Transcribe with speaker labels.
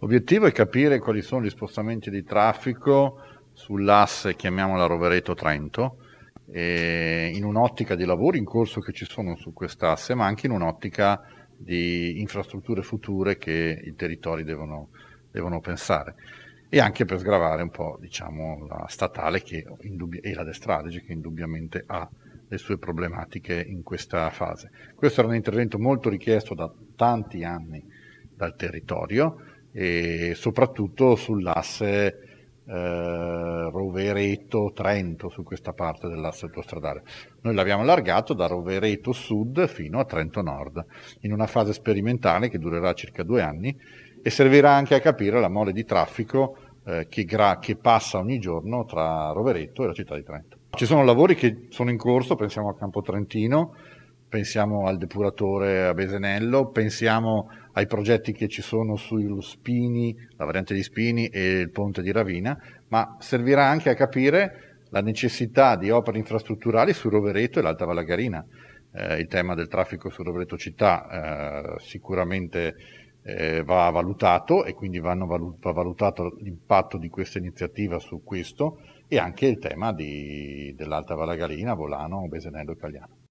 Speaker 1: L'obiettivo è capire quali sono gli spostamenti di traffico sull'asse, chiamiamola Rovereto-Trento, in un'ottica di lavori in corso che ci sono su quest'asse, ma anche in un'ottica di infrastrutture future che i territori devono, devono pensare e anche per sgravare un po' diciamo, la statale che, e la destralege che indubbiamente ha le sue problematiche in questa fase. Questo era un intervento molto richiesto da tanti anni dal territorio, e soprattutto sull'asse eh, Rovereto-Trento, su questa parte dell'asse autostradale. Noi l'abbiamo allargato da Rovereto Sud fino a Trento Nord, in una fase sperimentale che durerà circa due anni e servirà anche a capire la mole di traffico eh, che, gra- che passa ogni giorno tra Rovereto e la città di Trento. Ci sono lavori che sono in corso, pensiamo a Campo Trentino, pensiamo al depuratore a Besenello, pensiamo ai progetti che ci sono sui Spini, la variante di Spini e il ponte di Ravina, ma servirà anche a capire la necessità di opere infrastrutturali su Rovereto e l'Alta Valagarina. Eh, il tema del traffico su Rovereto città eh, sicuramente eh, va valutato e quindi valut va valutato l'impatto di questa iniziativa su questo e anche il tema dell'Alta Valagarina, Volano, Besenello e Cagliano.